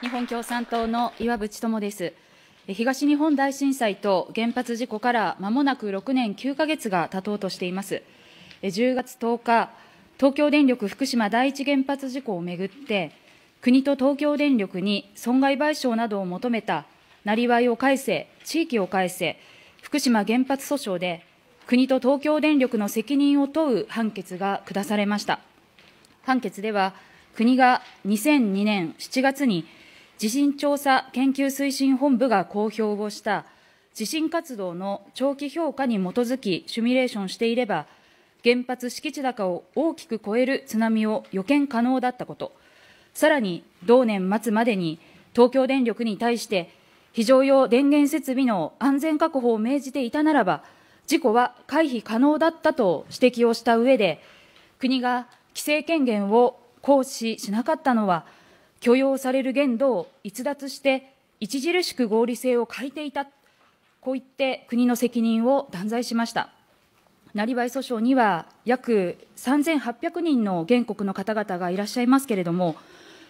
日本共産党の岩渕友です。東日本大震災と原発事故からまもなく6年9か月が経とうとしています。10月10日、東京電力福島第一原発事故をめぐって、国と東京電力に損害賠償などを求めた、なりわいを返せ、地域を返せ、福島原発訴訟で、国と東京電力の責任を問う判決が下されました。判決では、国が2002年7月に地震調査研究推進本部が公表をした地震活動の長期評価に基づきシミュレーションしていれば原発敷地高を大きく超える津波を予見可能だったことさらに同年末までに東京電力に対して非常用電源設備の安全確保を命じていたならば事故は回避可能だったと指摘をした上で国が規制権限を行使しなかったのは、許容される限度を逸脱して、著しく合理性を欠いていた、こう言って国の責任を断罪しました。なりわい訴訟には約3800人の原告の方々がいらっしゃいますけれども、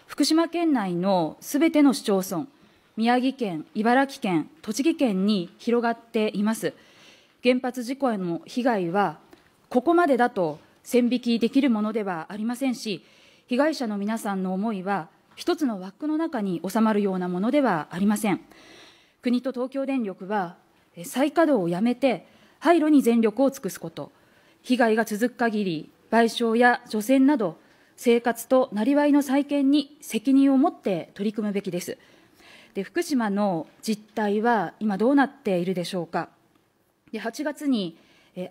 福島県内のすべての市町村、宮城県、茨城県、栃木県に広がっています。原発事故への被害は、ここまでだと線引きできるものではありませんし、被害者の皆さんの思いは、一つの枠の中に収まるようなものではありません。国と東京電力は、再稼働をやめて、廃炉に全力を尽くすこと、被害が続く限り、賠償や除染など、生活となりわいの再建に責任を持って取り組むべきです。で福島の実態は今どうなっているでしょうか。で8月に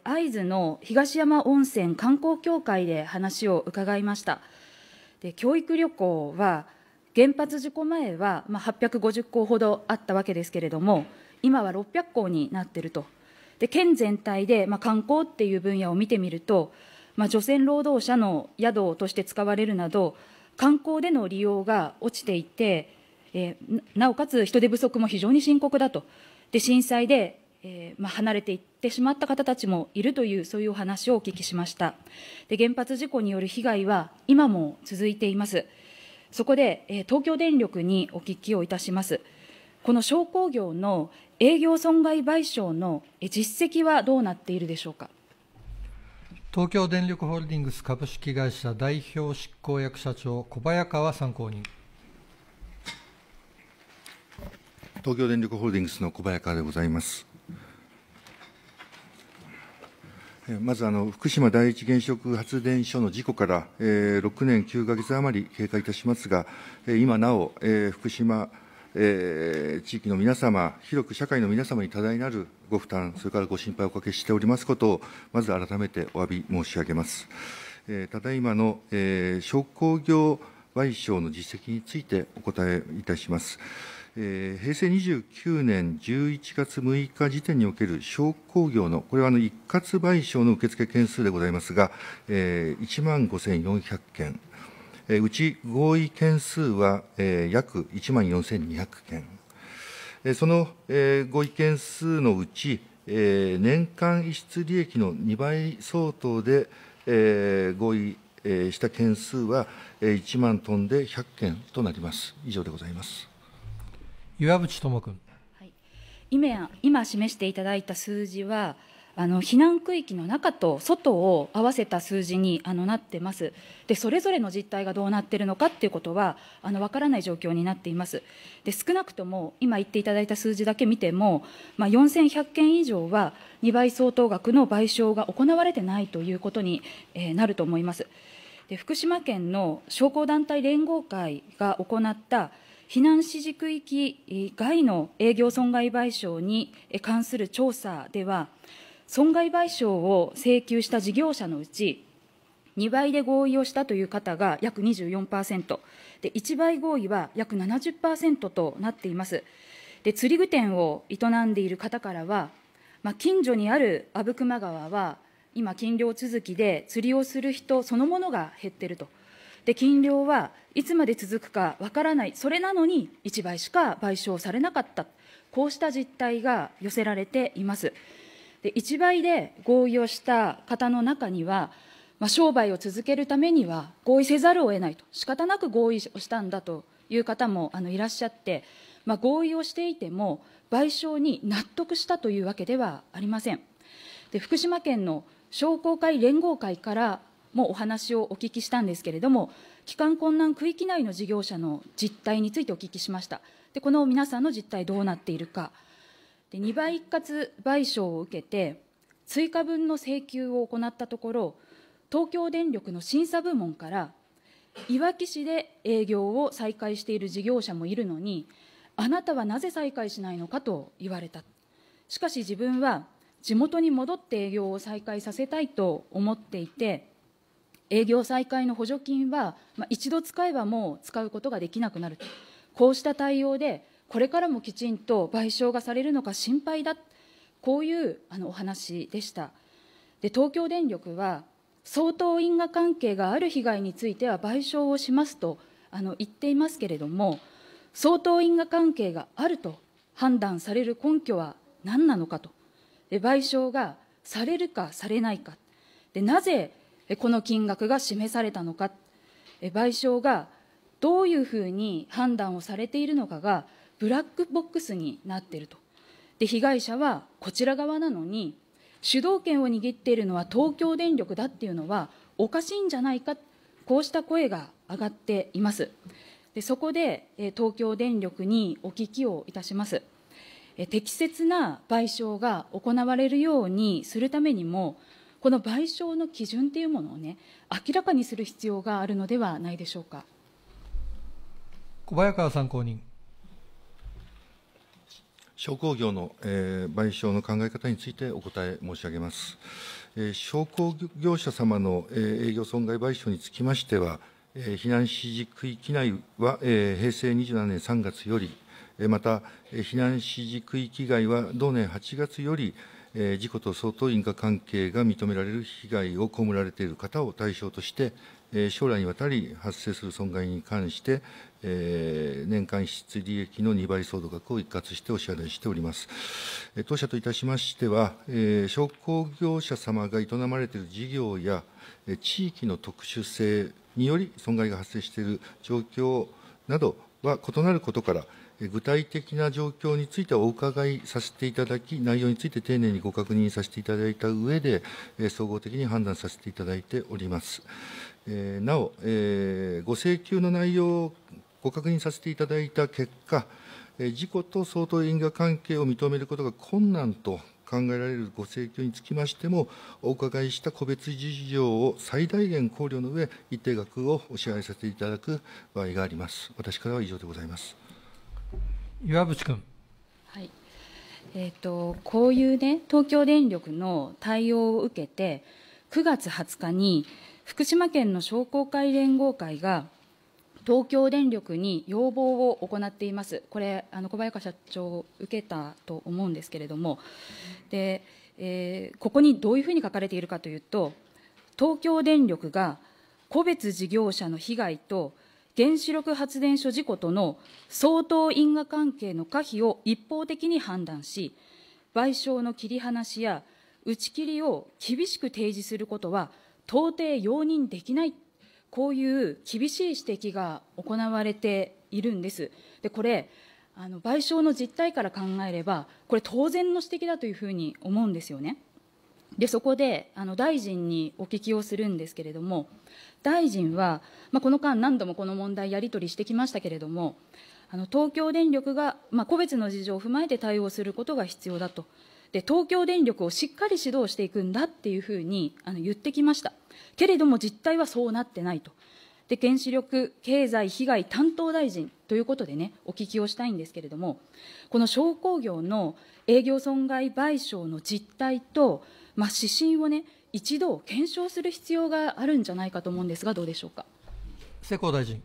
会津の東山温泉観光協会で話を伺いました。で教育旅行は原発事故前は、まあ、850校ほどあったわけですけれども今は600校になっているとで県全体で、まあ、観光っていう分野を見てみると、まあ、除染労働者の宿として使われるなど観光での利用が落ちていて、えー、なおかつ人手不足も非常に深刻だとで震災で、えーまあ、離れていっってしまった方たちもいるという、そういうお話をお聞きしました。で原発事故による被害は今も続いています。そこで、え東京電力にお聞きをいたします。この商工業の営業損害賠償の実績はどうなっているでしょうか。東京電力ホールディングス株式会社代表執行役社長小早川参考人東京電力ホールディングスの小早川でございますまずあの福島第一原子力発電所の事故から、えー、6年9か月余り経過いたしますが、え今なお、えー、福島、えー、地域の皆様、広く社会の皆様に多大なるご負担、それからご心配をおかけしておりますことを、まず改めてお詫び申し上げます。えー、ただいまの、えー、商工業賠償の実績についてお答えいたします。平成29年11月6日時点における商工業の、これは一括賠償の受付件数でございますが、1万5400件、うち合意件数は約1万4200件、その合意件数のうち、年間逸失利益の2倍相当で合意した件数は1万トンで100件となります。以上でございます。岩渕智君、はい、今今示していただいた数字はあの避難区域の中と外を合わせた数字にあのなってます、でそれぞれの実態がどうなっているのかということはあの分からない状況になっています、で少なくとも今言っていただいた数字だけ見ても、まあ、4100件以上は2倍相当額の賠償が行われてないということに、えー、なると思います。で福島県の商工団体連合会が行った避難指示区域外の営業損害賠償に関する調査では、損害賠償を請求した事業者のうち、2倍で合意をしたという方が約24%、で1倍合意は約70%となっています。で釣具店を営んでいる方からは、まあ、近所にある阿武隈川は、今、禁漁続きで釣りをする人そのものが減っていると。で禁漁はいつまで続くかわからない、それなのに1倍しか賠償されなかった、こうした実態が寄せられています。で1倍で合意をした方の中には、まあ、商売を続けるためには合意せざるを得ないと、仕方なく合意をしたんだという方もあのいらっしゃって、まあ、合意をしていても、賠償に納得したというわけではありません。で福島県の商工会連合会からもお話をお聞きしたんですけれども、帰還困難区域内の事業者の実態についてお聞きしました。で、この皆さんの実態どうなっているか。で、2倍一括賠償を受けて、追加分の請求を行ったところ、東京電力の審査部門から、いわき市で営業を再開している事業者もいるのに、あなたはなぜ再開しないのかと言われた。しかし自分は地元に戻って営業を再開させたいと思っていて、営業再開の補助金は、まあ、一度使えばもう使うことができなくなると、こうした対応で、これからもきちんと賠償がされるのか心配だ、こういうあのお話でした。で東京電力は相当因果関係がある被害については賠償をしますとあの言っていますけれども、相当因果関係があると判断される根拠は何なのかと、で賠償がされるかされないか、でなぜこの金額が示されたのか、賠償がどういうふうに判断をされているのかが、ブラックボックスになっていると。で、被害者はこちら側なのに、主導権を握っているのは東京電力だっていうのはおかしいんじゃないか、こうした声が上がっています。でそこで東京電力にお聞きをいたします。適切な賠償が行われるようにするためにも、この賠償の基準というものを、ね、明らかにする必要があるのではないでしょうか小早川参考人。商工業の、えー、賠償の考え方についてお答え申し上げます。えー、商工業者様の、えー、営業損害賠償につきましては、えー、避難指示区域内は、えー、平成27年3月より、えまた、え避難指示区域外は同年8月より、事故と相当因果関係が認められる被害を被られている方を対象として、将来にわたり発生する損害に関して、え年間支出利益の2倍相当額を一括してお支払いしております。当社といたしましては、え商工業者様が営まれている事業や、地域の特殊性により損害が発生している状況などは異なることから、具体的な状況についてはお伺いさせていただき、内容について丁寧にご確認させていただいた上で、総合的に判断させていただいております。なお、ご請求の内容をご確認させていただいた結果、事故と相当因果関係を認めることが困難と考えられるご請求につきましても、お伺いした個別事情を最大限考慮の上、一定額をお支払いさせていただく場合があります。私からは以上でございます。岩渕君。はいえーと、とこういうね東京電力の対応を受けて9月20日に福島県の商工会連合会が東京電力に要望を行っています、これ、あの小早川社長、受けたと思うんですけれども、でえー、ここにどういうふうに書かれているかというと、東京電力が個別事業者の被害と原子力発電所事故との相当因果関係の可否を一方的に判断し、賠償の切り離しや打ち切りを厳しく提示することは到底容認できない、こういう厳しい指摘が行われているんです。でこれあの賠償の実態から考えれば、これ、当然の指摘だというふうに思うんですよね。でそこであの大臣にお聞きをするんですけれども、大臣は、まあ、この間、何度もこの問題、やり取りしてきましたけれども、あの東京電力が、まあ、個別の事情を踏まえて対応することが必要だと。で東京電力をしっかり指導していくんだっていうふうにあの言ってきました、けれども実態はそうなってないと、で原子力経済被害担当大臣ということでね、お聞きをしたいんですけれども、この商工業の営業損害賠償の実態と、まあ、指針をね、一度検証する必要があるんじゃないかと思うんですが、どうでしょうか。世耕大臣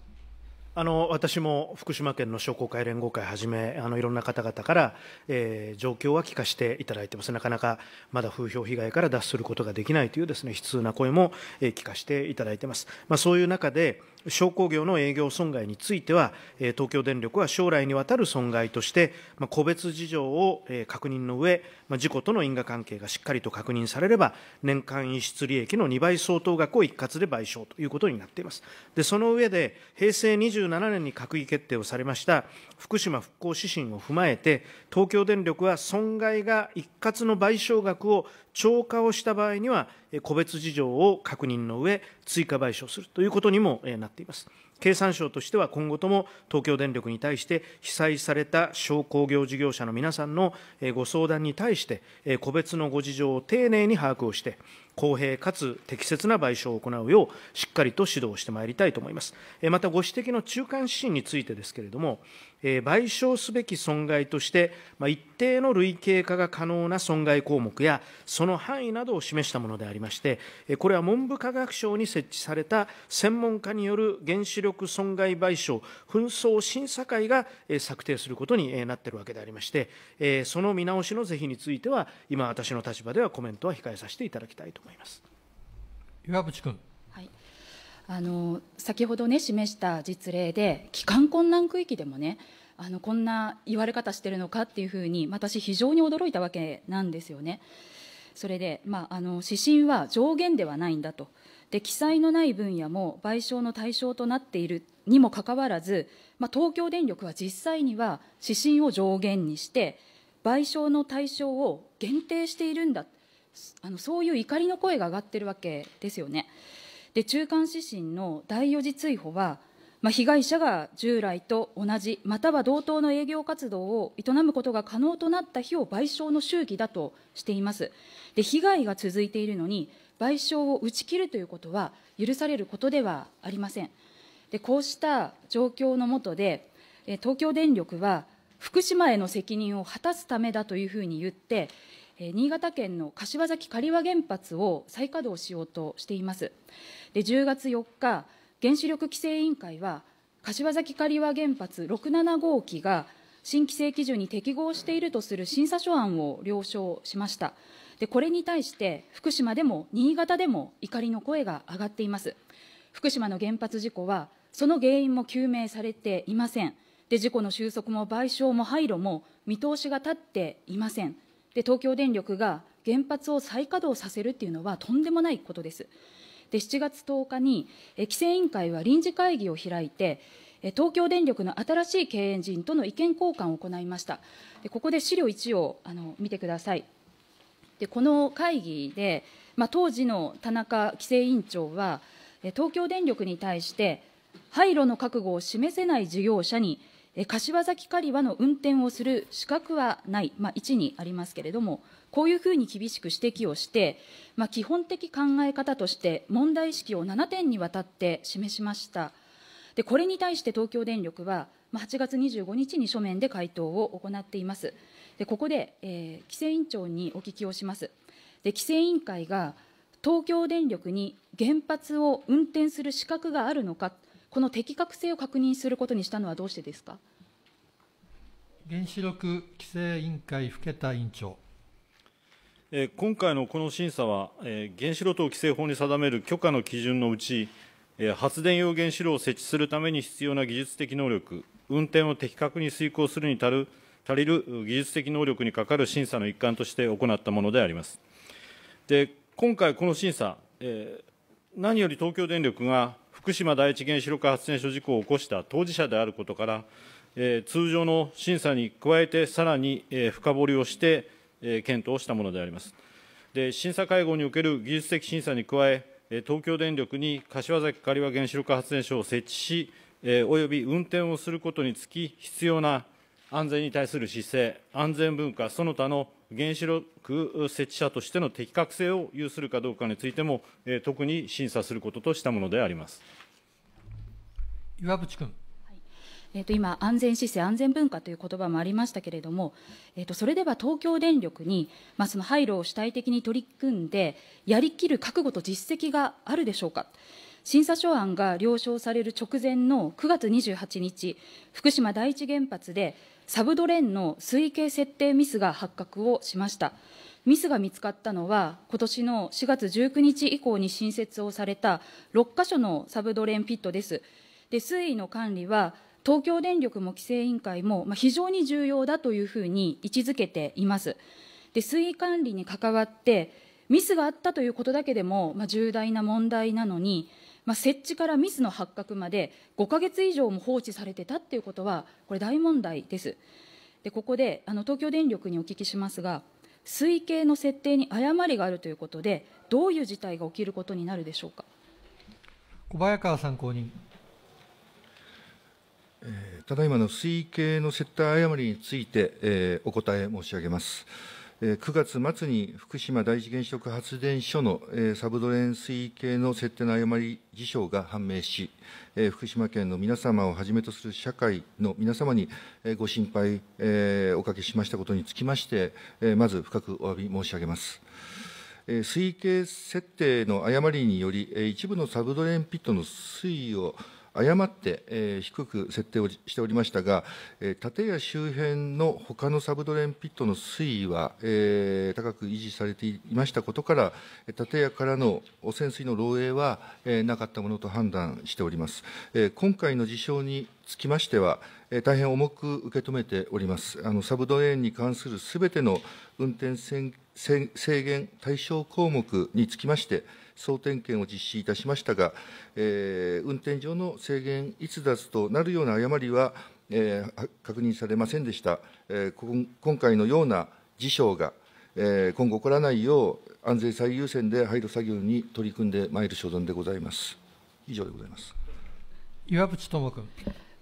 あの私も福島県の商工会連合会はじめ、あのいろんな方々から、えー、状況は聞かせていただいてます、なかなかまだ風評被害から脱することができないというです、ね、悲痛な声も、えー、聞かせていただいてます。まあ、そういう中で商工業の営業損害については、東京電力は将来にわたる損害として、個別事情を確認の上、事故との因果関係がしっかりと確認されれば、年間逸失利益の2倍相当額を一括で賠償ということになっています。で、その上で、平成27年に閣議決定をされました福島復興指針を踏まえて、東京電力は損害が一括の賠償額を超過をした場合には、個別事情を確認の上、追加賠償するということにもなっています。経産省としては今後とも東京電力に対して被災された商工業事業者の皆さんのご相談に対して個別のご事情を丁寧に把握をして公平かつ適切な賠償を行うようしっかりと指導してまいりたいと思いますまたご指摘の中間指針についてですけれどもえ賠償すべき損害として、ま一定の類型化が可能な損害項目や、その範囲などを示したものでありまして、これは文部科学省に設置された専門家による原子力損害賠償紛争審査会が策定することになっているわけでありまして、その見直しの是非については、今、私の立場ではコメントは控えさせていただきたいと思います。岩渕君。あの先ほどね示した実例で帰還困難区域でもねあのこんな言われ方してるのかっていうふうに私非常に驚いたわけなんですよね。それで、まあ、あの指針は上限ではないんだとで記載のない分野も賠償の対象となっているにもかかわらず、まあ、東京電力は実際には指針を上限にして賠償の対象を限定しているんだあのそういう怒りの声が上がってるわけですよね。で中間指針の第四次追放は、まあ、被害者が従来と同じ、または同等の営業活動を営むことが可能となった日を賠償の周期だとしています。で被害が続いているのに賠償を打ち切るということは許されることではありません。でこうした状況の下で、東京電力は福島への責任を果たすためだというふうに言って、えー、新潟県の柏崎刈羽原発を再稼働しようとしています。で10月4日、原子力規制委員会は、柏崎刈羽原発6 7号機が新規制基準に適合しているとする審査書案を了承しました。でこれに対して福島でも新潟でも怒りの声が上がっています福島の原発事故はその原因も究明されていませんで事故の収束も賠償も廃炉も見通しが立っていませんで東京電力が原発を再稼働させるっていうのはとんでもないことです。で7月10日に規制委員会は臨時会議を開いて東京電力の新しい経営陣との意見交換を行いましたでここで資料1をあの見てくださいでこの会議で、まあ、当時の田中規制委員長は東京電力に対して廃炉の覚悟を示せない事業者に柏崎刈羽の運転をする資格はない、まあ、置にありますけれども、こういうふうに厳しく指摘をして、まあ、基本的考え方として問題意識を7点にわたって示しました。でこれに対して東京電力は、まあ、8月25日に書面で回答を行っています。でここで、えー、規制委員長にお聞きをします。で規制委員会が東京電力に原発を運転する資格があるのかこの適格性を確認することにしたのはどうしてですか原子力規制委員会、更田委員長。今回のこの審査は、原子炉等規制法に定める許可の基準のうち、発電用原子炉を設置するために必要な技術的能力、運転を的確に遂行するに足る足りる技術的能力にかかる審査の一環として行ったものであります。で今回、この審査、え何より東京電力が福島第一原子力発電所事故を起こした当事者であることから、え通常の審査に加えて、さらに、え深掘りをして、え検討したものであります。で審査会合における技術的審査に加え、東京電力に柏崎刈羽原子力発電所を設置し、および運転をすることにつき、必要な安全に対する姿勢、安全文化、その他の原子力設置者としての適格性を有するかどうかについても、えー、特に審査することとしたものであります岩渕君。えー、と今、安全姿勢、安全文化という言葉もありましたけれども、えー、とそれでは東京電力に、まあ、その廃炉を主体的に取り組んで、やりきる覚悟と実績があるでしょうか。審査書案が了承される直前の9月28日、福島第一原発でサブドレーンの水位計設定ミスが発覚をしました。ミスが見つかったのは、今年の4月19日以降に新設をされた6か所のサブドレーンピットです。で水位の管理は東京電力も規制委員会も非常に重要だというふうに位置づけています。で水位管理に関わってミスがあったということだけでも、まあ、重大な問題なのに、まあ、設置からミスの発覚まで5か月以上も放置されてたっていうことは、これ、大問題です。でここであの東京電力にお聞きしますが、推計の設定に誤りがあるということで、どういう事態が起きることになるでしょうか小早川参考人。えただいまの推計の設定誤りについて、えー、お答え申し上げます。9月末に福島第一原子力発電所のサブドレーン水位計の設定の誤り事象が判明し、福島県の皆様をはじめとする社会の皆様にご心配おかけしましたことにつきまして、まず深くお詫び申し上げます。水位計設定の誤りにより、一部のサブドレーンピットの水位を誤って、えー、低く設定をしておりましたが、えー、建屋周辺の他のサブドレンピットの水位は、えー、高く維持されていましたことから、建屋からの汚染水の漏洩は、えー、なかったものと判断しております。えー、今回の事象につきましては、えー、大変重く受け止めております。あのサブドレーンに関するすべての運転制限対象項目につきまして、総点検を実施いたしましたが、えー、運転上の制限逸脱となるような誤りは、えー、確認されませんでした。えー、今回のような事象が、えー、今後起こらないよう、安全最優先で配慮作業に取り組んでまいる所存でございます。以上でございます。岩渕智君。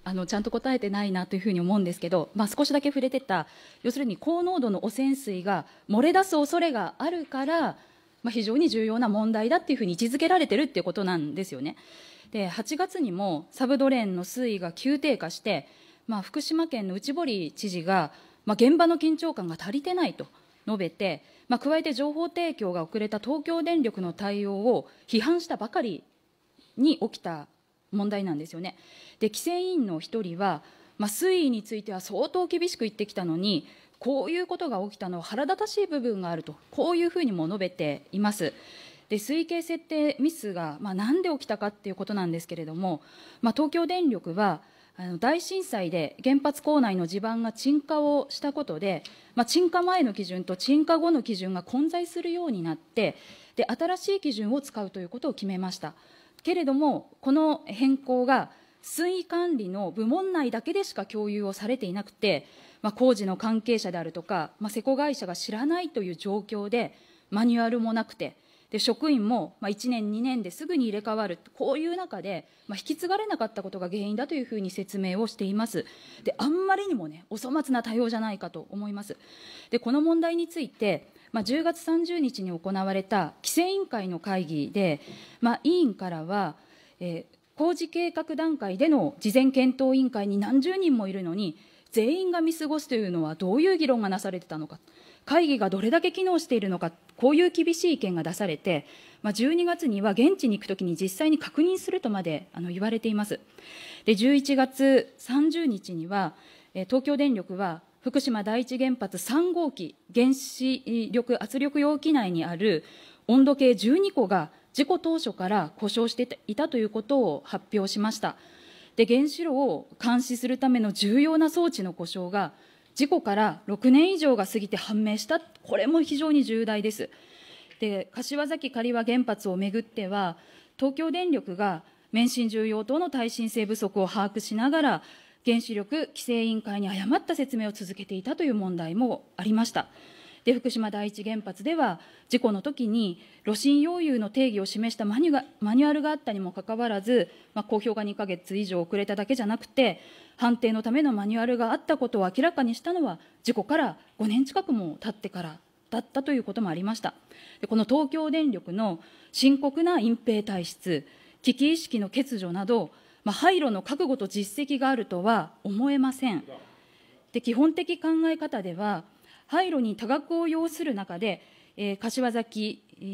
あのちゃんと答えてないなというふうに思うんですけど、まあ、少しだけ触れてた、要するに高濃度の汚染水が漏れ出す恐れがあるから、まあ、非常に重要な問題だっていうふうに位置づけられてるっていうことなんですよね。で8月にもサブドレーンの水位が急低下して、まあ、福島県の内堀知事が、まあ、現場の緊張感が足りてないと述べて、まあ、加えて情報提供が遅れた東京電力の対応を批判したばかりに起きた問題なんですよね。で規制委員の一人は、まあ、水位については相当厳しく言ってきたのにこういうことが起きたのは腹立たしい部分があると、こういうふうにも述べています。で推計設定ミスが、まあ、何で起きたかということなんですけれども、まあ、東京電力はあの大震災で原発構内の地盤が沈下をしたことで、まあ、沈下前の基準と沈下後の基準が混在するようになってで新しい基準を使うということを決めましたけれどもこの変更が水位管理の部門内だけでしか共有をされていなくてまあ、工事の関係者であるとか、まあ、施工会社が知らないという状況で、マニュアルもなくて、で職員もまあ1年、2年ですぐに入れ替わる、こういう中で、まあ、引き継がれなかったことが原因だというふうに説明をしています、であんまりにも、ね、お粗末な対応じゃないかと思います。でこの問題についてまあ、10月30日に行われた規制委員会の会議で、まあ、委員からは、えー、工事計画段階での事前検討委員会に何十人もいるのに、全員が見過ごすというのはどういう議論がなされてたのか、会議がどれだけ機能しているのか、こういう厳しい意見が出されて、まあ、12月には現地に行くときに実際に確認するとまであの言われています。で、11月30日には、え東京電力は福島第一原発3号機原子力圧力容器内にある温度計12個が事故当初から故障していたということを発表しました。で原子炉を監視するための重要な装置の故障が事故から6年以上が過ぎて判明したこれも非常に重大ですで柏崎刈羽原発をめぐっては東京電力が免震重要等の耐震性不足を把握しながら原子力規制委員会に誤った説明を続けていたという問題もありました。で福島第一原発では事故の時に炉心溶融の定義を示したマニュアルがあったにもかかわらず、まあ、公表が2か月以上遅れただけじゃなくて判定のためのマニュアルがあったことを明らかにしたのは事故から5年近くも経ってからだったということもありましたでこの東京電力の深刻な隠蔽体質危機意識の欠如など、まあ、廃炉の覚悟と実績があるとは思えませんで基本的考え方では廃炉に多額を要する中で、えー、柏崎、え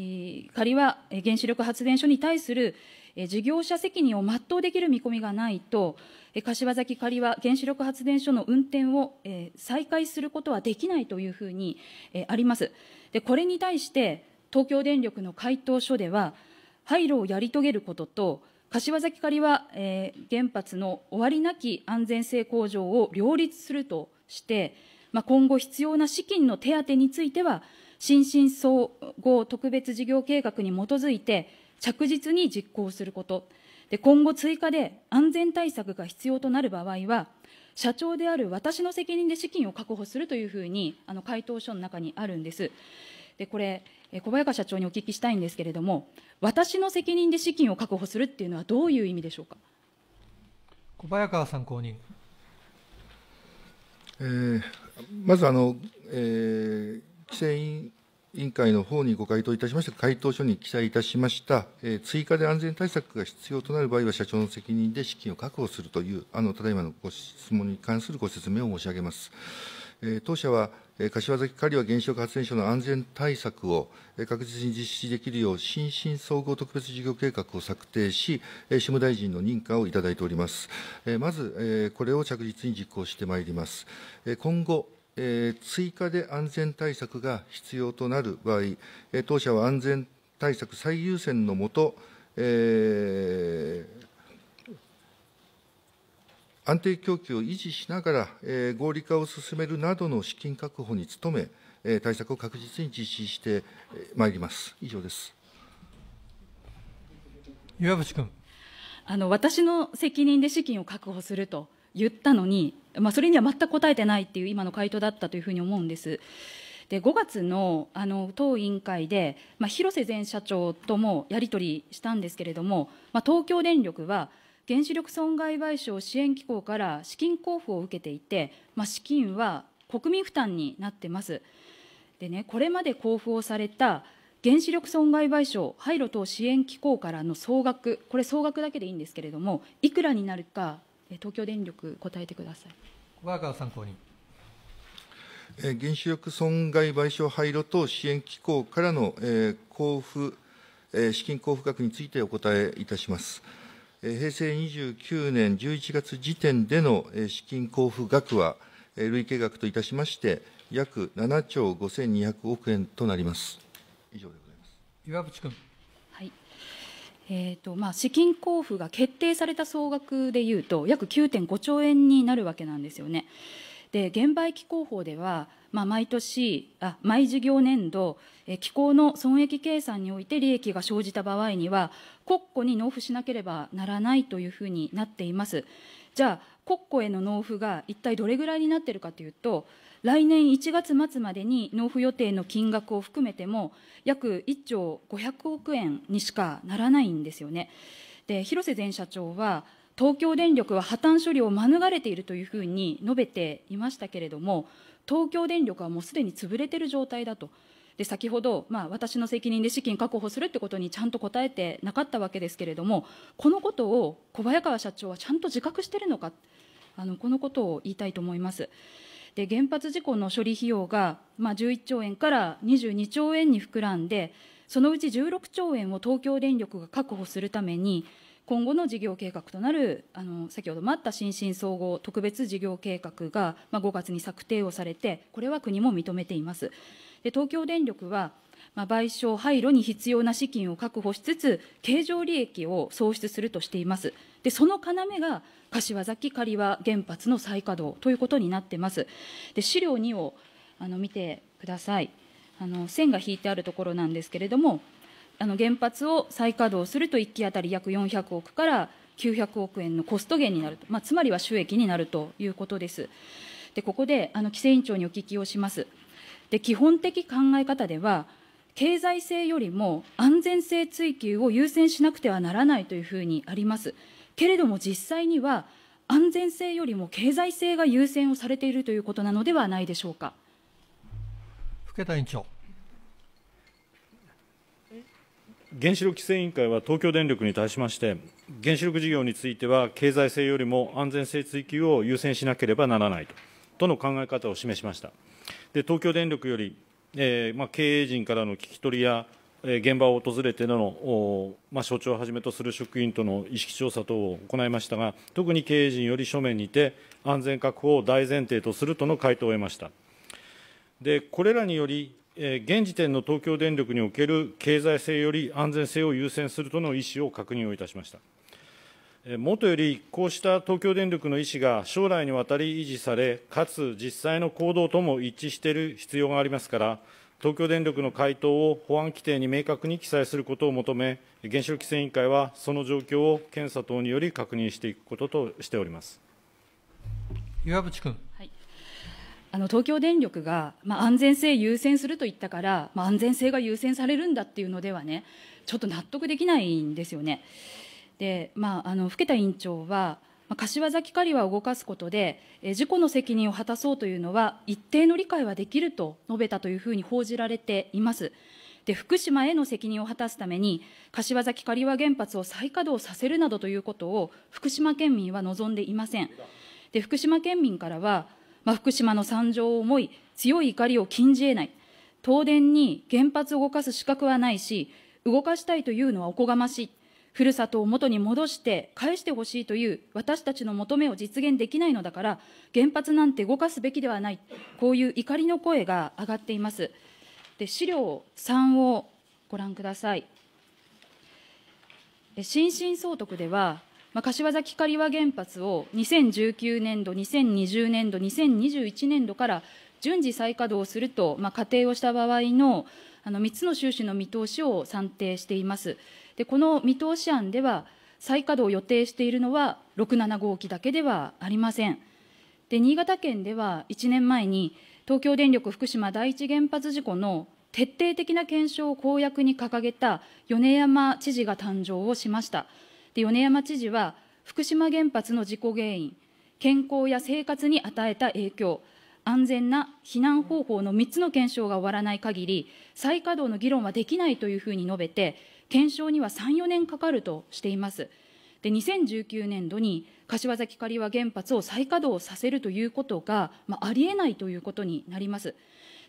ー、仮は原子力発電所に対する、えー、事業者責任を全うできる見込みがないと、えー、柏崎仮は原子力発電所の運転を、えー、再開することはできないというふうに、えー、あります。でこれに対して東京電力の回答書では廃炉をやり遂げることと柏崎刈は、えー、原発の終わりなき安全性向上を両立するとしてまあ、今後必要な資金の手当については、新進総合特別事業計画に基づいて、着実に実行すること、で今後追加で安全対策が必要となる場合は、社長である私の責任で資金を確保するというふうに、あの回答書の中にあるんです。でこれ小早川社長にお聞きしたいんですけれども、私の責任で資金を確保するっていうのは、どういう意味でしょうか小早川参考人。えー、まずあの、えー、規制委員会の方にご回答いたしまして、回答書に記載いたしました、えー、追加で安全対策が必要となる場合は、社長の責任で資金を確保するという、あのただいまのご質問に関するご説明を申し上げます。当社は柏崎刈羽原子力発電所の安全対策を確実に実施できるよう、新進総合特別事業計画を策定し、主務大臣の認可をいただいております。まず、これを着実に実行してまいります。今後、追加で安全対策が必要となる場合、当社は安全対策最優先のもと、えー安定供給を維持しながら、え合理化を進めるなどの資金確保に努め、え対策を確実に実施してまいります。以上です。岩渕君。あの私の責任で資金を確保すると言ったのに、まあ、それには全く答えてないっていう今の回答だったというふうに思うんです。で5月のあの党委員会で、まあ、広瀬前社長ともやり取りしたんですけれども、まあ、東京電力は原子力損害賠償支援機構から資金交付を受けていて、まあ、資金は国民負担になってます。でね、これまで交付をされた原子力損害賠償廃炉等支援機構からの総額、これ総額だけでいいんですけれども、いくらになるか、東京電力答えてください。我が参考に。原子力損害賠償廃炉等支援機構からの交付、資金交付額についてお答えいたします。平成29年11月時点での資金交付額は、累計額といたしまして、約7兆5200億円となります。以上でございます。岩渕君。はいえーとまあ、資金交付が決定された総額でいうと、約9.5兆円になるわけなんですよね。で現行き広報ではまあ、毎年あ毎事業年度機構の損益計算において利益が生じた場合には国庫に納付しなければならないというふうになっていますじゃあ国庫への納付が一体どれぐらいになっているかというと来年1月末までに納付予定の金額を含めても約1兆500億円にしかならないんですよねで広瀬前社長は東京電力は破綻処理を免れているというふうに述べていましたけれども東京電力はもうすでに潰れてる状態だと。で先ほど、まあ、私の責任で資金確保するってことにちゃんと答えてなかったわけですけれども、このことを小早川社長はちゃんと自覚してるのか、あのこのことを言いたいと思います。で原発事故の処理費用が、まあ、11兆円から22兆円に膨らんで、そのうち16兆円を東京電力が確保するために、今後の事業計画となるあの先ほどもあった心身総合特別事業計画が、まあ、5月に策定をされてこれは国も認めていますで東京電力は、まあ、賠償廃炉に必要な資金を確保しつつ経常利益を創出するとしていますでその要が柏崎刈羽原発の再稼働ということになってますで資料2をあの見てくださいあの線が引いてあるところなんですけれどもあの原発を再稼働すると1基当たり約400億から900億円のコスト減になると、まあ、つまりは収益になるということです。でここであの規制委員長にお聞きをします。で基本的考え方では経済性よりも安全性追求を優先しなくてはならないというふうにあります。けれども実際には安全性よりも経済性が優先をされているということなのではないでしょうか。福田委員長。原子力規制委員会は東京電力に対しまして、原子力事業については経済性よりも安全性追求を優先しなければならないととの考え方を示しました。で東京電力より、えーまあ、経営陣からの聞き取りや、えー、現場を訪れての、まあ、所長をはじめとする職員との意識調査等を行いましたが、特に経営陣より書面にて、安全確保を大前提とするとの回答を得ました。でこれらにより現時点の東京電力における経済性より安全性を優先するとの意思を確認をいたしました。もとより、こうした東京電力の意思が将来にわたり維持され、かつ実際の行動とも一致している必要がありますから、東京電力の回答を保安規定に明確に記載することを求め、原子力規制委員会はその状況を検査等により確認していくこととしております岩渕君。あの東京電力が、まあ、安全性優先すると言ったから、まあ、安全性が優先されるんだっていうのではねちょっと納得できないんですよね。で、まあ、あの更田委員長は柏崎刈羽を動かすことで、事故の責任を果たそうというのは、一定の理解はできると述べたというふうに報じられています。で福島への責任を果たすために、柏崎刈羽原発を再稼働させるなどということを、福島県民は望んでいません。で福島県民からは、まあ、福島の惨状を思い、強い怒りを禁じ得ない、東電に原発を動かす資格はないし、動かしたいというのはおこがましい、ふるさとを元に戻して返してほしいという私たちの求めを実現できないのだから、原発なんて動かすべきではない、こういう怒りの声が上がっています。で資料3をご覧ください。新進総督ではまあ、柏崎刈羽原発を2019年度、2020年度、2021年度から順次再稼働すると、まあ、仮定をした場合のあの3つの収支の見通しを算定しています。でこの見通し案では再稼働を予定しているのは67号機だけではありません。で新潟県では1年前に東京電力福島第一原発事故の徹底的な検証を公約に掲げた米山知事が誕生をしました。で米山知事は、福島原発の事故原因、健康や生活に与えた影響、安全な避難方法の3つの検証が終わらない限り、再稼働の議論はできないというふうに述べて、検証には3、4年かかるとしています。で2019年度に柏崎刈羽原発を再稼働させるということが、まあ、ありえないということになります。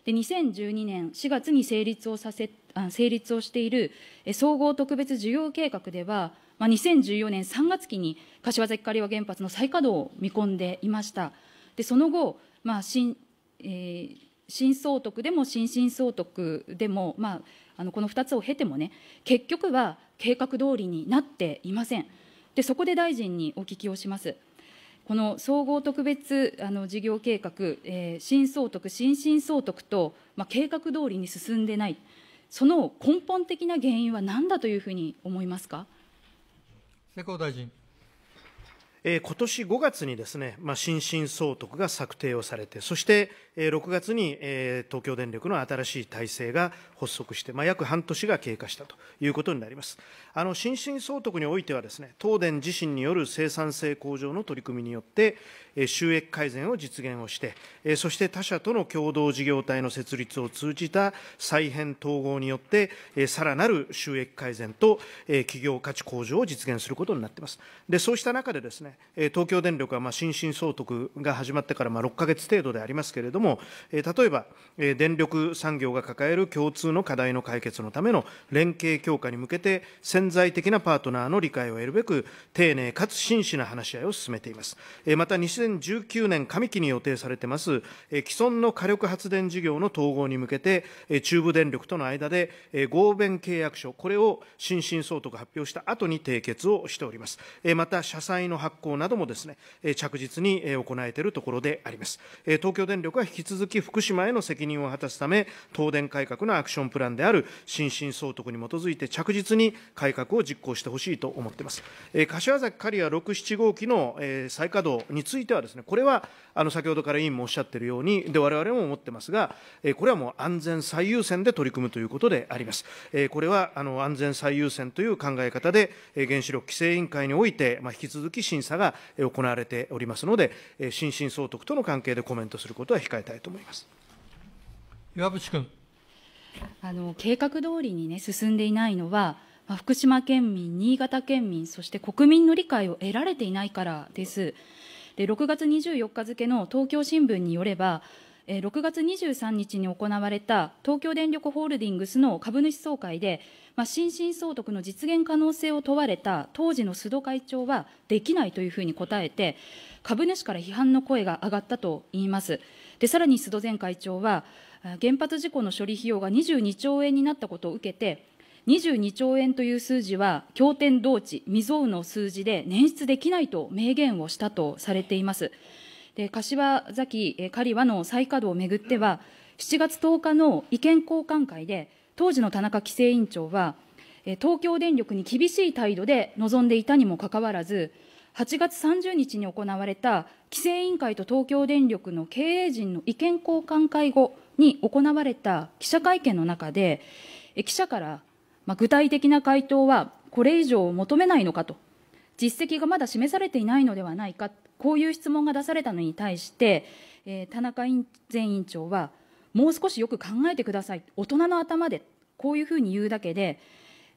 で2012年4月に成立をさせ成立をしている総合特別需要計画では、まあ、2014年3月期に柏崎刈羽原発の再稼働を見込んでいましたでその後、まあ新えー、新総督でも新新総督でも、まあ、あのこの2つを経てもね結局は計画通りになっていませんでそこで大臣にお聞きをしますこの総合特別あの事業計画、えー、新総督、新新総督と、まあ、計画通りに進んでない、その根本的な原因は何だというふうに思いますか世耕大臣。え今年5月にですね、まあ、新進総督が策定をされて、そして6月に東京電力の新しい体制が発足して、まあ、約半年が経過したということになります。あの新進総督においてはですね、東電自身による生産性向上の取り組みによって、収益改善を実現をして、そして他社との共同事業体の設立を通じた再編統合によって、さらなる収益改善と企業価値向上を実現することになっています。で、そうした中でですね、東京電力はまあ新進総督が始まってからまあ6か月程度でありますけれども、も、例えば、電力産業が抱える共通の課題の解決のための連携強化に向けて、潜在的なパートナーの理解を得るべく、丁寧かつ真摯な話し合いを進めています。また、2019年上期に予定されています、既存の火力発電事業の統合に向けて、中部電力との間で、合弁契約書、これを新進総督発表した後に締結をしております。また、社債の発行などもですね、着実に行えているところであります。東京電力は引き続き福島への責任を果たすため、東電改革のアクションプランである心神総督に基づいて着実に改革を実行してほしいと思っています。えー、柏崎刈谷6、7号機の、えー、再稼働についてはですね、これはあの先ほどから委員もおっしゃっているように、で我々も思ってますが、えー、これはもう安全最優先で取り組むということであります。えー、これはあの安全最優先という考え方で、えー、原子力規制委員会において、まあ、引き続き審査が行われておりますので、えー、心神総督との関係でコメントすることは控ええたいと思います。岩渕君あの計画通りに、ね、進んでいないのは、まあ、福島県民、新潟県民、そして国民の理解を得られていないからです。で6月24日付の東京新聞によれば、6月23日に行われた東京電力ホールディングスの株主総会で、まあ、新進総督の実現可能性を問われた当時の須戸会長はできないというふうに答えて株主から批判の声が上がったといいます。でさらに須藤前会長は、原発事故の処理費用が22兆円になったことを受けて、22兆円という数字は、経典同地、未曾有の数字で捻出できないと明言をしたとされています。で柏崎刈羽の再稼働をめぐっては、7月10日の意見交換会で、当時の田中規制委員長は、東京電力に厳しい態度で臨んでいたにもかかわらず、8月30日に行われた規制委員会と東京電力の経営陣の意見交換会後に行われた記者会見の中で、記者から、まあ、具体的な回答はこれ以上求めないのかと、実績がまだ示されていないのではないか、こういう質問が出されたのに対して、えー、田中前委員長は、もう少しよく考えてください、大人の頭で、こういうふうに言うだけで、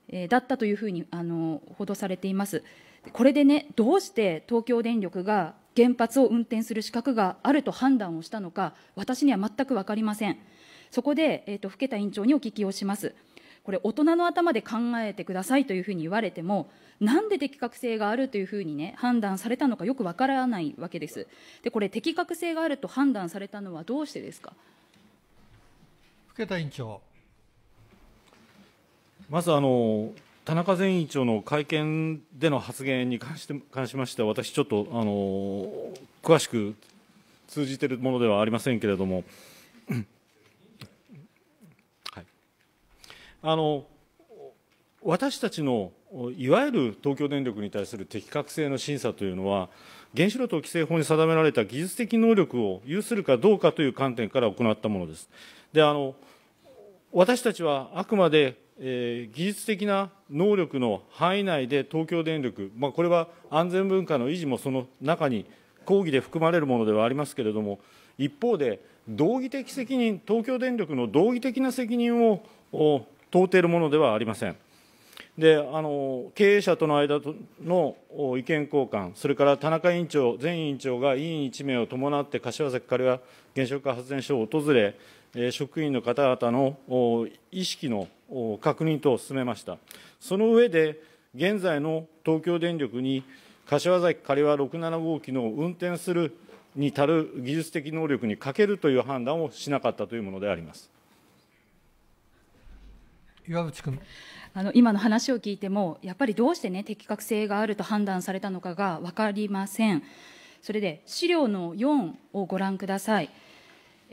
えー、だったというふうにあの報道されています。これでね、どうして東京電力が原発を運転する資格があると判断をしたのか、私には全く分かりません。そこで、えーと、と更田委員長にお聞きをします。これ、大人の頭で考えてくださいというふうに言われても、なんで適格性があるというふうにね、判断されたのかよくわからないわけです。で、これ、適格性があると判断されたのはどうしてですか。更田委員長まずあの田中前委員長の会見での発言に関して関しましては、私、ちょっとあの詳しく通じているものではありませんけれども、はい、あの私たちのいわゆる東京電力に対する適格性の審査というのは、原子炉等規制法に定められた技術的能力を有するかどうかという観点から行ったものです。であの私たちはあくまでえー、技術的な能力の範囲内で東京電力、まあ、これは安全文化の維持もその中に抗議で含まれるものではありますけれども一方で道義的責任東京電力の道義的な責任を問うているものではありませんであの経営者との間の意見交換それから田中委員長前委員長が委員1名を伴って柏崎刈羽原子力発電所を訪れ職員の方々の意識の確認等を進めました。その上で、現在の東京電力に柏崎刈羽67号機の運転するに足る技術的能力に欠けるという判断をしなかったというものであります。岩渕君あの今の話を聞いても、やっぱりどうしてね、適格性があると判断されたのかが分かりません。それで資料の4をご覧ください。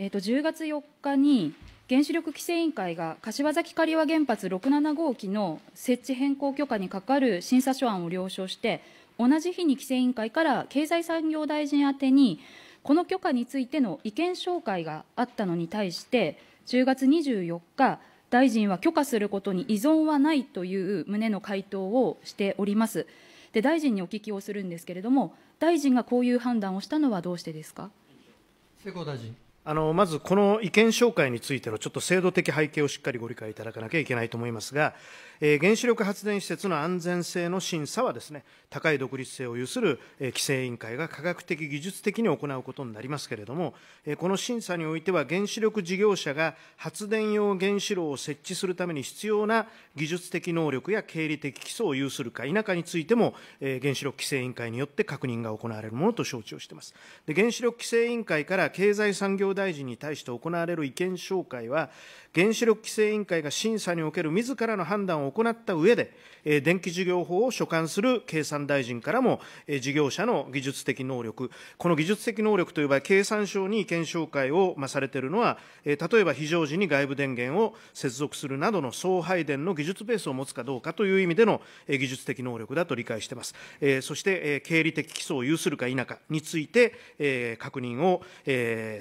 えーと、10月4日に原子力規制委員会が柏崎刈羽原発6 7号機の設置変更許可にかかる審査書案を了承して同じ日に規制委員会から経済産業大臣宛てにこの許可についての意見紹介があったのに対して10月24日大臣は許可することに依存はないという旨の回答をしておりますで大臣にお聞きをするんですけれども大臣がこういう判断をしたのはどうしてですか世耕大臣あのまずこの意見紹介についてのちょっと制度的背景をしっかりご理解いただかなきゃいけないと思いますが、えー、原子力発電施設の安全性の審査はですね、高い独立性を有する、えー、規制委員会が科学的、技術的に行うことになりますけれども、えー、この審査においては原子力事業者が発電用原子炉を設置するために必要な技術的能力や経理的基礎を有するか否かについても、えー、原子力規制委員会によって確認が行われるものと承知をしています。で原子力規制委員会から経済産業養大臣に対して行われる意見紹介は、原子力規制委員会が審査における自らの判断を行った上で、電気事業法を所管する経産大臣からも、事業者の技術的能力、この技術的能力という場合、経産省に意見紹介をされているのは、例えば非常時に外部電源を接続するなどの送配電の技術ベースを持つかどうかという意味での技術的能力だと理解しています。そして、経理的基礎を有するか否かについて確認を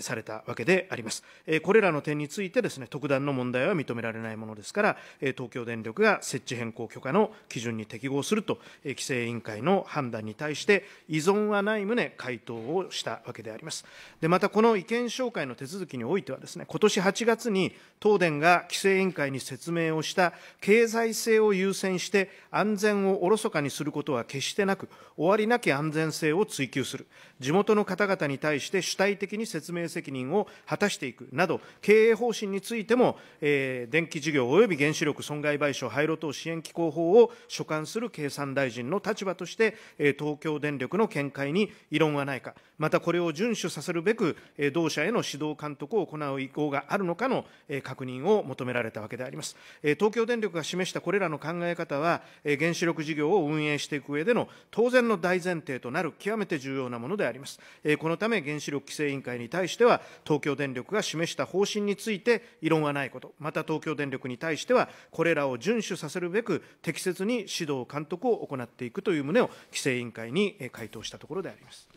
されたわけであります。これらの点についてですね、特段の問題は認められないものですから、東京電力が設置変更許可の基準に適合すると、規制委員会の判断に対して依存はない旨回答をしたわけであります。で、またこの意見紹介の手続きにおいてはですね、今年8月に東電が規制委員会に説明をした経済性を優先して安全をおろそかにすることは決してなく、終わりなき安全性を追求する。地元の方々に対して主体的に説明責任を果たしていくなど、経営方針についても、えー、電気事業及び原子力損害賠償廃炉等支援機構法を所管する経産大臣の立場として、えー、東京電力の見解に異論はないか、またこれを遵守させるべく、えー、同社への指導監督を行う意向があるのかの、えー、確認を求められたわけであります。えー、東京電力が示したこれらの考え方は、えー、原子力事業を運営していく上での当然の大前提となる極めて重要なものであります。えー、このため原子力規制委員会に対しては、東京電力が示した方針について異論はないこと、また東京電力に対しては、これらを遵守させるべく、適切に指導、監督を行っていくという旨を規制委員会に回答したところであります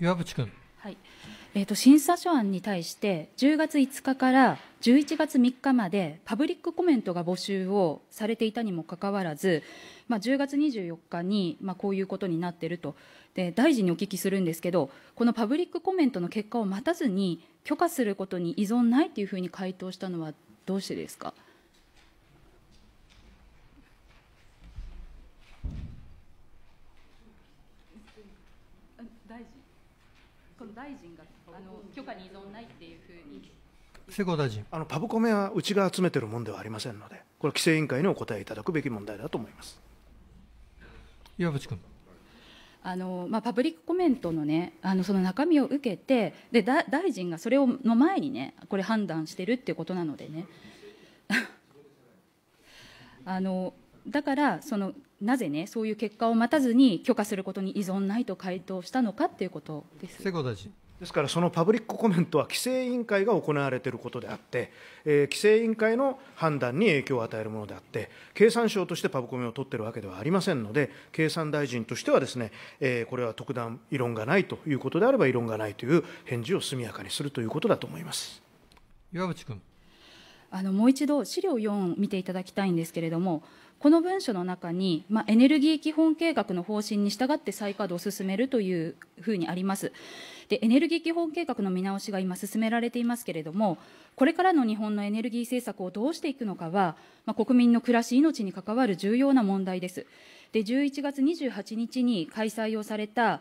岩渕君。はいえーと、審査書案に対して10月5日から11月3日までパブリックコメントが募集をされていたにもかかわらずまあ、10月24日に、まあ、こういうことになっているとで大臣にお聞きするんですけどこのパブリックコメントの結果を待たずに許可することに依存ないというふうに回答したのはどうしてですか。大臣この大臣があの許可に依存ないっていうふうに世耕大臣あのパブコメはうちが集めてるもんではありませんので、これ、規制委員会にお答えいただくべき問題だと思います。岩渕君あのまあ、パブリックコメントの,、ね、あのその中身を受けてで大臣がそれをの前に、ね、これ判断してるっていうことなのでね あのだからそのなぜ、ね、そういう結果を待たずに許可することに依存ないと回答したのかということです。瀬大臣ですから、そのパブリックコメントは規制委員会が行われていることであって、えー、規制委員会の判断に影響を与えるものであって、経産省としてパブコメを取っているわけではありませんので、経産大臣としてはですね、えー、これは特段異論がないということであれば、異論がないという返事を速やかにするということだと思います岩渕君。あのもう一度資料4を見ていただきたいんですけれどもこの文書の中に、まあ、エネルギー基本計画の方針に従って再稼働を進めるというふうにあります。で、エネルギー基本計画の見直しが今進められていますけれども、これからの日本のエネルギー政策をどうしていくのかは、まあ、国民の暮らし、命に関わる重要な問題です。で、11月28日に開催をされた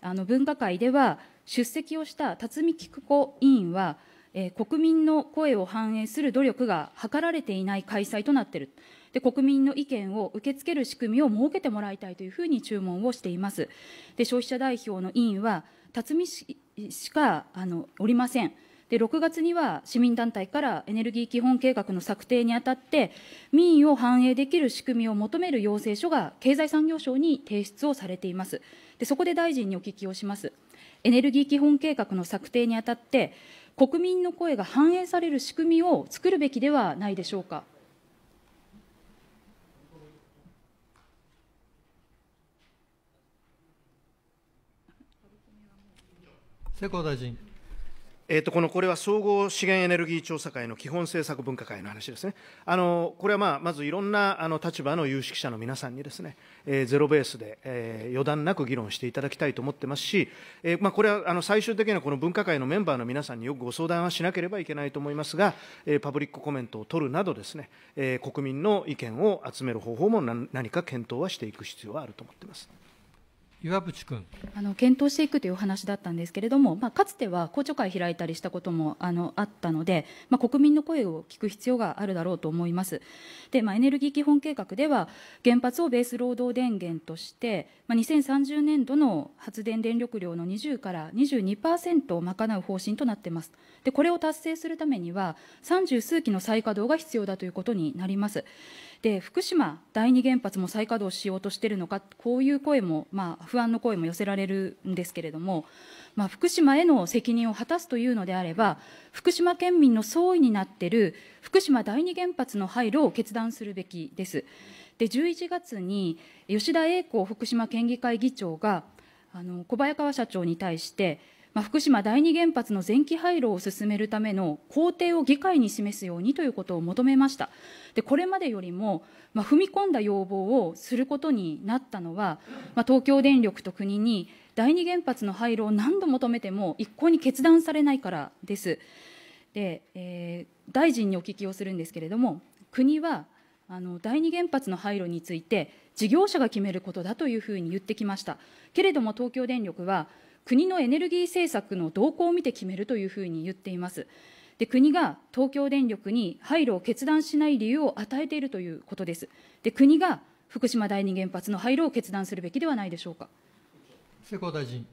あの分科会では、出席をした辰巳菊子委員は、えー、国民の声を反映する努力が図られていない開催となっている。で国民の意見を受け付ける仕組みを設けてもらいたいというふうに注文をしています。で消費者代表の委員は辰巳氏しかあのおりません。で6月には市民団体からエネルギー基本計画の策定にあたって民意を反映できる仕組みを求める要請書が経済産業省に提出をされていますでそこで大臣にお聞きをしますエネルギー基本計画の策定にあたって国民の声が反映される仕組みを作るべきではないでしょうか。世耕大臣。えー、とこのこれは総合資源エネルギー調査会の基本政策分科会の話ですね、あのこれは、まあ、まずいろんなあの立場の有識者の皆さんにですね、えー、ゼロベースで、えー、余談なく議論していただきたいと思ってますし、えーまあ、これはあの最終的にはこの分科会のメンバーの皆さんによくご相談はしなければいけないと思いますが、えー、パブリックコメントを取るなどですね、えー、国民の意見を集める方法も何か検討はしていく必要はあると思っています。岩渕君あの検討していくというお話だったんですけれども、まあ、かつては公聴会開いたりしたこともあのあったので、まあ、国民の声を聞く必要があるだろうと思いますで、まあ、エネルギー基本計画では原発をベース労働電源として、まあ、2030年度の発電電力量の20から22%を賄う方針となっていますでこれを達成するためには三十数基の再稼働が必要だということになりますで福島第二原発も再稼働しようとしているのかこういう声も、まあ、不安の声も寄せられるんですけれども、まあ、福島への責任を果たすというのであれば福島県民の総意になっている福島第二原発の廃炉を決断するべきです。で11月に吉田栄子福島県議会議長があの小早川社長に対してまあ、福島第二原発の前期廃炉を進めるための工程を議会に示すようにということを求めましたでこれまでよりも、まあ、踏み込んだ要望をすることになったのは、まあ、東京電力と国に第二原発の廃炉を何度求めても一向に決断されないからですで、えー、大臣にお聞きをするんですけれども国はあの第二原発の廃炉について事業者が決めることだというふうに言ってきましたけれども東京電力は国のエネルギー政策の動向を見て決めるというふうに言っています。で国が東京電力に廃炉を決断しない理由を与えているということです。で国が福島第二原発の廃炉を決断するべきではないでしょうか。世耕大臣。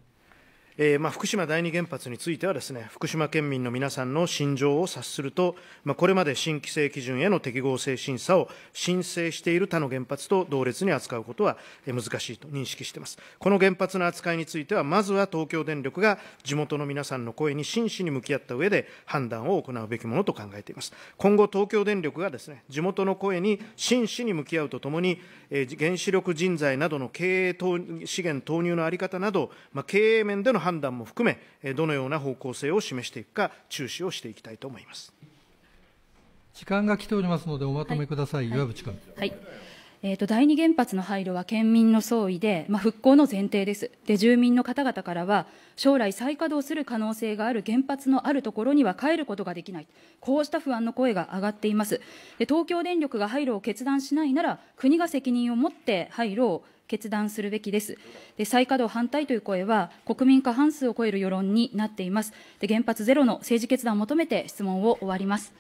えー、まあ、福島第二原発についてはです、ね、福島県民の皆さんの心情を察すると、まあ、これまで新規制基準への適合性審査を申請している他の原発と同列に扱うことは難しいと認識しています。この原発の扱いについては、まずは東京電力が地元の皆さんの声に真摯に向き合った上で判断を行うべきものと考えています。今後、東京電力がです、ね、地元の声に真摯に向き合うとともに、えー、原子力人材などの経営資源投入の在り方など、まあ、経営面での判断も含め、どのような方向性を示していくか、注視をしていきたいと思います時間が来ておりますので、おまとめください、はい、岩渕君。はい、えーと、と第二原発の廃炉は県民の総意で、まあ、復興の前提ですで住民の方々からは将来再稼働する可能性がある原発のあるところには帰ることができないこうした不安の声が上がっていますで東京電力が廃炉を決断しないなら国が責任を持って廃炉を決断するべきです。で再稼働反対という声は、国民過半数を超える世論になっています。で原発ゼロの政治決断を求めて質問を終わります。